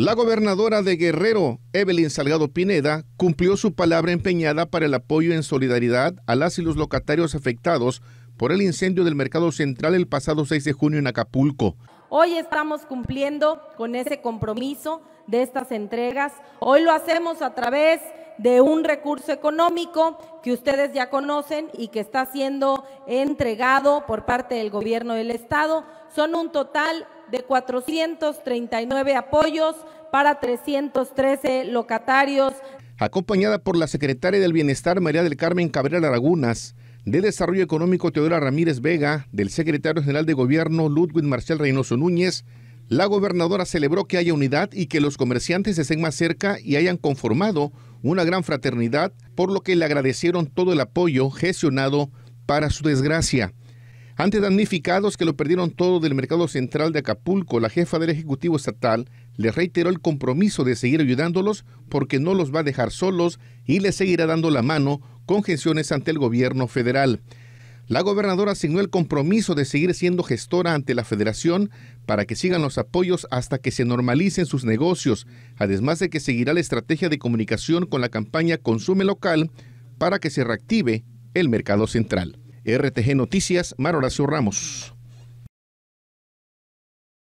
La gobernadora de Guerrero, Evelyn Salgado Pineda, cumplió su palabra empeñada para el apoyo en solidaridad a las y los locatarios afectados por el incendio del Mercado Central el pasado 6 de junio en Acapulco. Hoy estamos cumpliendo con ese compromiso de estas entregas. Hoy lo hacemos a través de un recurso económico que ustedes ya conocen y que está siendo entregado por parte del gobierno del Estado. Son un total de 439 apoyos para 313 locatarios. Acompañada por la secretaria del Bienestar María del Carmen Cabrera Lagunas, de Desarrollo Económico Teodora Ramírez Vega, del secretario general de Gobierno Ludwig Marcial Reynoso Núñez, la gobernadora celebró que haya unidad y que los comerciantes estén más cerca y hayan conformado una gran fraternidad, por lo que le agradecieron todo el apoyo gestionado para su desgracia. Ante damnificados que lo perdieron todo del mercado central de Acapulco, la jefa del Ejecutivo Estatal le reiteró el compromiso de seguir ayudándolos porque no los va a dejar solos y les seguirá dando la mano con gestiones ante el gobierno federal. La gobernadora asignó el compromiso de seguir siendo gestora ante la federación para que sigan los apoyos hasta que se normalicen sus negocios, además de que seguirá la estrategia de comunicación con la campaña Consume Local para que se reactive el mercado central. RTG Noticias, Mar Horacio Ramos.